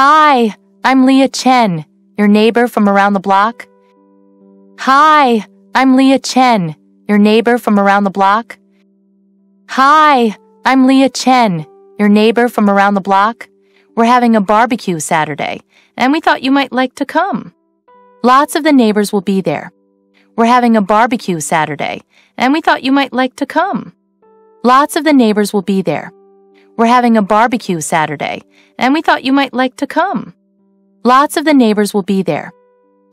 Hi, I'm Leah Chen, your neighbor from around the block. Hi, I'm Leah Chen, your neighbor from around the block. Hi, I'm Leah Chen, your neighbor from around the block. We're having a barbecue Saturday, and we thought you might like to come. Lots of the neighbors will be there. We're having a barbecue Saturday, and we thought you might like to come. Lots of the neighbors will be there. We're having a barbecue Saturday, and we thought you might like to come. Lots of the neighbors will be there.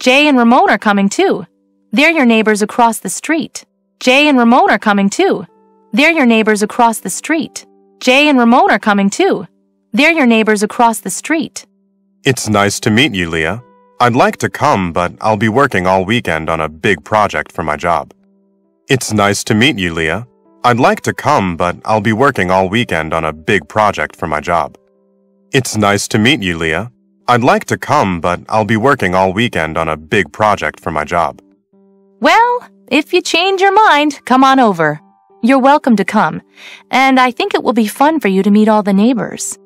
Jay and Ramon are coming too. They're your neighbors across the street. Jay and Ramon are coming too. They're your neighbors across the street. Jay and Ramon are coming too. They're your neighbors across the street. It's nice to meet you, Leah. I'd like to come, but I'll be working all weekend on a big project for my job. It's nice to meet you, Leah. I'd like to come, but I'll be working all weekend on a big project for my job. It's nice to meet you, Leah. I'd like to come, but I'll be working all weekend on a big project for my job. Well, if you change your mind, come on over. You're welcome to come, and I think it will be fun for you to meet all the neighbors.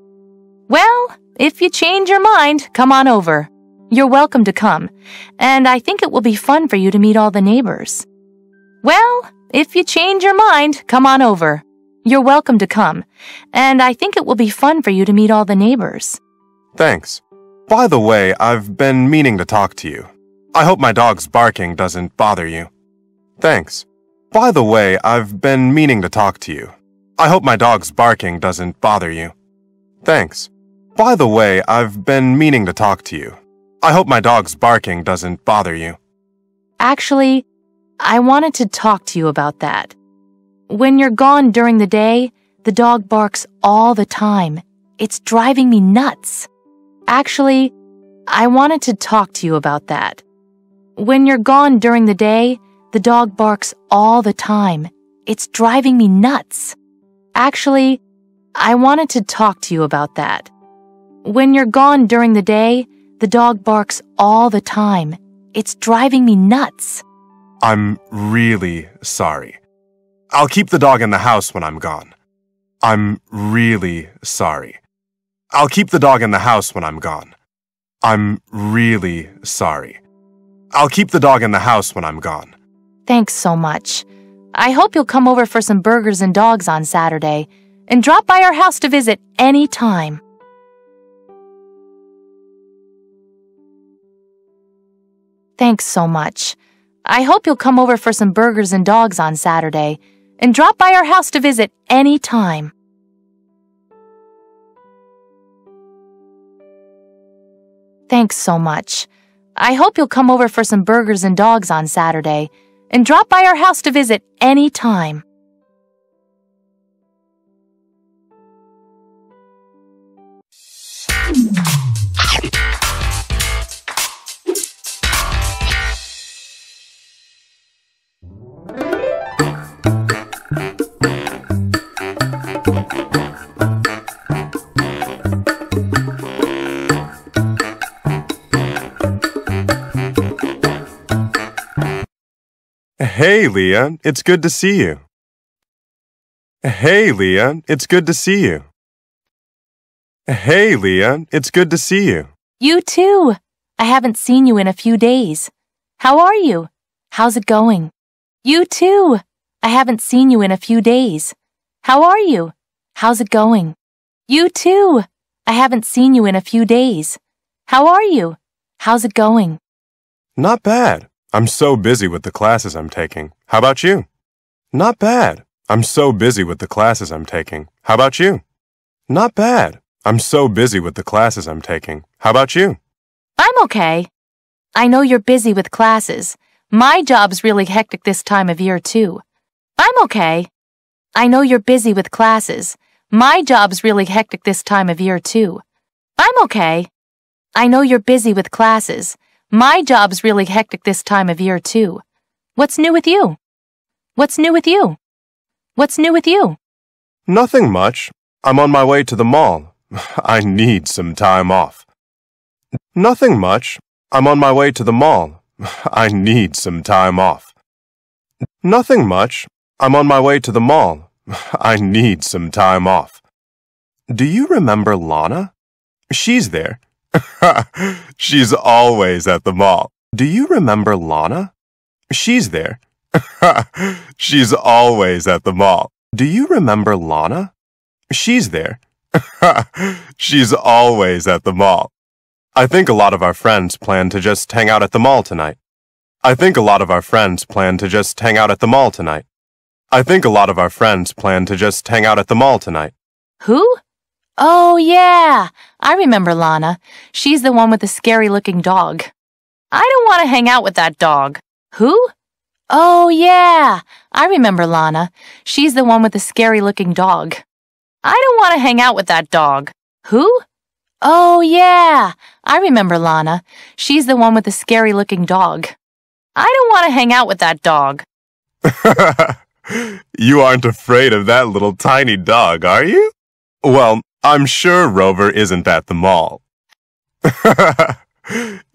Well, if you change your mind, come on over. You're welcome to come, and I think it will be fun for you to meet all the neighbors. Well, if you change your mind, come on over. You're welcome to come, and I think it will be fun for you to meet all the neighbors. Thanks. By the way, I've been meaning to talk to you. I hope my dog's barking doesn't bother you. Thanks. By the way, I've been meaning to talk to you. I hope my dog's barking doesn't bother you. Thanks. By the way, I've been meaning to talk to you. I hope my dog's barking doesn't bother you. Actually, I wanted to talk to you about that. When you're gone during the day, the dog barks all the time. It's driving me nuts. Actually, I wanted to talk to you about that. When you're gone during the day, the dog barks all the time. It's driving me nuts. Actually, I wanted to talk to you about that. When you're gone during the day, the dog barks all the time. It's driving me nuts. I'm really sorry. I'll keep the dog in the house when I'm gone. I'm really sorry. I'll keep the dog in the house when I'm gone. I'm really sorry. I'll keep the dog in the house when I'm gone. Thanks so much. I hope you'll come over for some burgers and dogs on Saturday and drop by our house to visit any time. Thanks so much. I hope you'll come over for some burgers and dogs on Saturday and drop by our house to visit any time. Thanks so much. I hope you'll come over for some burgers and dogs on Saturday and drop by our house to visit any time. Hey, Leah, it's good to see you. Hey, Leah, it's good to see you. Hey, Leah, it's good to see you. You too. I haven't seen you in a few days. How are you? How's it going? You too. I haven't seen you in a few days. How are you? How's it going? You too. I haven't seen you in a few days. How are you? How's it going? Not bad. I'm so busy with the classes I'm taking. How about you? Not bad. I'm so busy with the classes I'm taking. How about you? Not bad. I'm so busy with the classes I'm taking. How about you? I'm okay. I know you're busy with classes. My job's really hectic this time of year, too. I'm okay. I know you're busy with classes. My job's really hectic this time of year, too. I'm okay. I know you're busy with classes. My job's really hectic this time of year, too. What's new with you? What's new with you? What's new with you? Nothing much. I'm on my way to the mall. I need some time off. Nothing much. I'm on my way to the mall. I need some time off. Nothing much. I'm on my way to the mall. I need some time off. Do you remember Lana? She's there. She's always at the mall. Do you remember Lana? She's there. She's always at the mall. Do you remember Lana? She's there. She's always at the mall. I think a lot of our friends plan to just hang out at the mall tonight. I think a lot of our friends plan to just hang out at the mall tonight. I think a lot of our friends plan to just hang out at the mall tonight. Who? Oh, yeah. I remember Lana. She's the one with the scary looking dog. I don't want to hang out with that dog. Who? Oh, yeah. I remember Lana. She's the one with the scary looking dog. I don't want to hang out with that dog. Who? Oh, yeah. I remember Lana. She's the one with the scary looking dog. I don't want to hang out with that dog. you aren't afraid of that little tiny dog, are you? Well, I'm sure Rover isn't at the mall.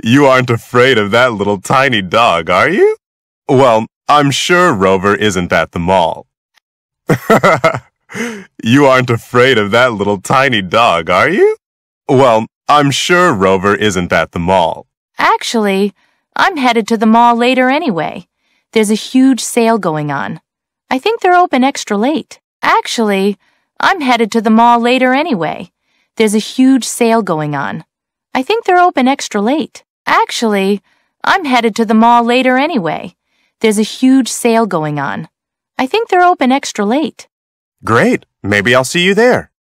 you aren't afraid of that little tiny dog, are you? Well, I'm sure Rover isn't at the mall. you aren't afraid of that little tiny dog, are you? Well, I'm sure Rover isn't at the mall. Actually, I'm headed to the mall later anyway. There's a huge sale going on. I think they're open extra late. Actually, I'm headed to the mall later anyway. There's a huge sale going on. I think they're open extra late. Actually, I'm headed to the mall later anyway. There's a huge sale going on. I think they're open extra late. Great. Maybe I'll see you there.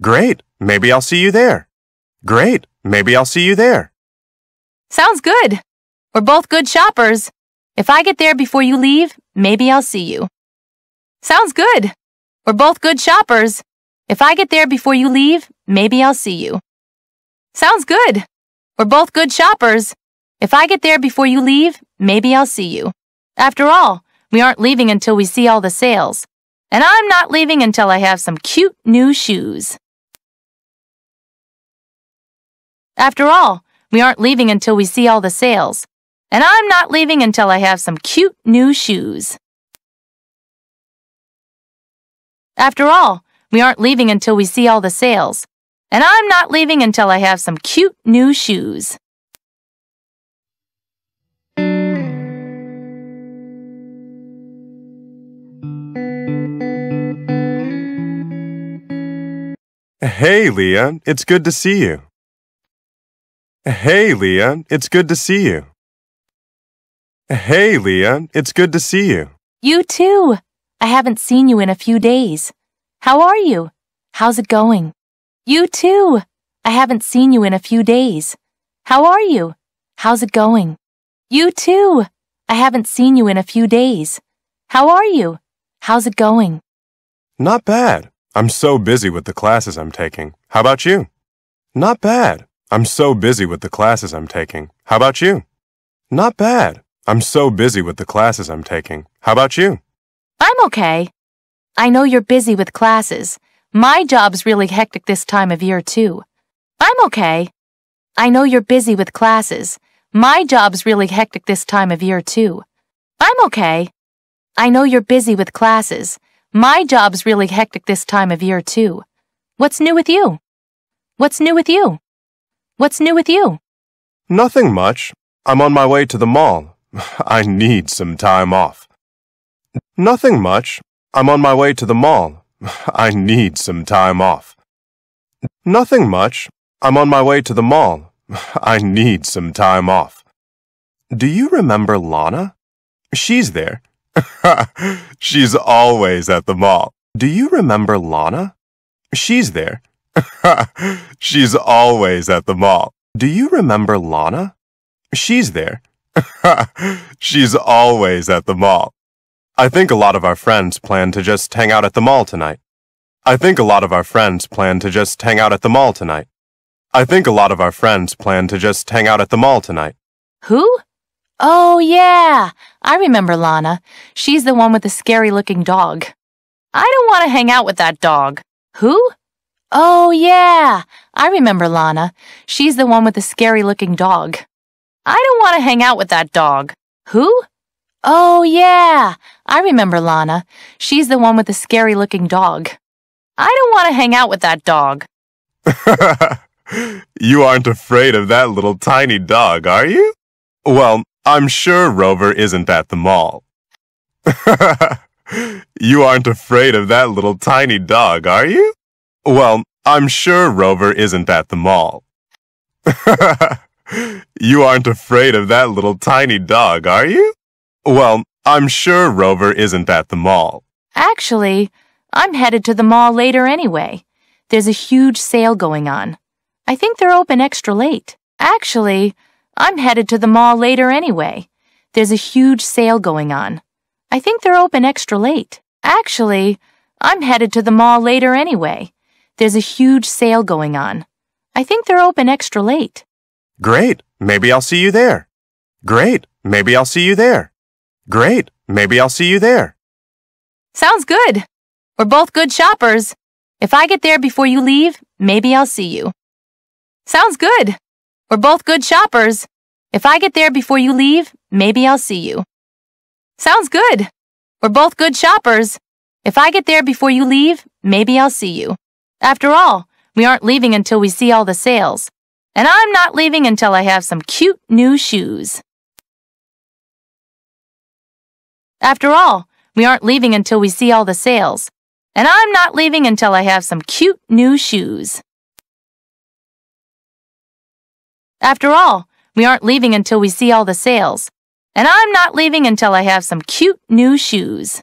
Great. Maybe I'll see you there. Great. Maybe I'll see you there. Sounds good. We're both good shoppers. If I get there before you leave, maybe I'll see you. Sounds good. We're both good shoppers. If I get there before you leave, maybe I'll see you. Sounds good. We're both good shoppers. If I get there before you leave, maybe I'll see you. After all, we aren't leaving until we see all the sales. And I'm not leaving until I have some cute new shoes. After all, we aren't leaving until we see all the sales. And I'm not leaving until I have some cute new shoes. After all, we aren't leaving until we see all the sales. And I'm not leaving until I have some cute new shoes. Hey, Leah, it's good to see you. Hey, Leah, it's good to see you. Hey, Leah, it's good to see you. You too. I haven't seen you in a few days. How are you? How's it going? You too. I haven't seen you in a few days. How are you? How's it going? You too. I haven't seen you in a few days. How are you? How's it going? Not bad. I'm so busy with the classes I'm taking. How about you? Not bad. I'm so busy with the classes I'm taking. How about you? Not bad. I'm so busy with the classes I'm taking. How about you? I'm okay. I know you're busy with classes. My job's really hectic this time of year, too. I'm okay. I know you're busy with classes. My job's really hectic this time of year, too. I'm okay. I know you're busy with classes. My job's really hectic this time of year, too. What's new with you? What's new with you? What's new with you? Nothing much. I'm on my way to the mall. I need some time off. Nothing much. I'm on my way to the mall. I need some time off. Nothing much. I'm on my way to the mall. I need some time off. Do you remember Lana? She's there. She's always at the mall. Do you remember Lana? She's there. She's always at the mall. Do you remember Lana? She's there. She's always at the mall. I think a lot of our friends plan to just hang out at the mall tonight. I think a lot of our friends plan to just hang out at the mall tonight. I think a lot of our friends plan to just hang out at the mall tonight. Who? Oh, yeah. I remember Lana. She's the one with the scary looking dog. I don't want to hang out with that dog. Who? Oh, yeah. I remember Lana. She's the one with the scary looking dog. I don't want to hang out with that dog. Who? Oh, yeah, I remember Lana. She's the one with the scary looking dog. I don't want to hang out with that dog. you aren't afraid of that little tiny dog, are you? Well, I'm sure Rover isn't at the mall. you aren't afraid of that little tiny dog, are you? Well, I'm sure Rover isn't at the mall. you aren't afraid of that little tiny dog, are you? Well, I'm sure Rover isn't at the mall. Actually, I'm headed to the mall later anyway. There's a huge sale going on. I think they're open extra late. Actually, I'm headed to the mall later anyway. There's a huge sale going on. I think they're open extra late. Actually, I'm headed to the mall later anyway. There's a huge sale going on. I think they're open extra late. Great. Maybe I'll see you there. Great. Maybe I'll see you there. Great. Maybe I'll see you there. Sounds good. We're both good shoppers. If I get there before you leave, maybe I'll see you. Sounds good. We're both good shoppers. If I get there before you leave, maybe I'll see you. Sounds good. We're both good shoppers. If I get there before you leave, maybe I'll see you. After all, we aren't leaving until we see all the sales. And I'm not leaving until I have some cute new shoes. After all, we aren't leaving until we see all the sales. And I'm not leaving until I have some cute new shoes. After all, we aren't leaving until we see all the sales. And I'm not leaving until I have some cute new shoes.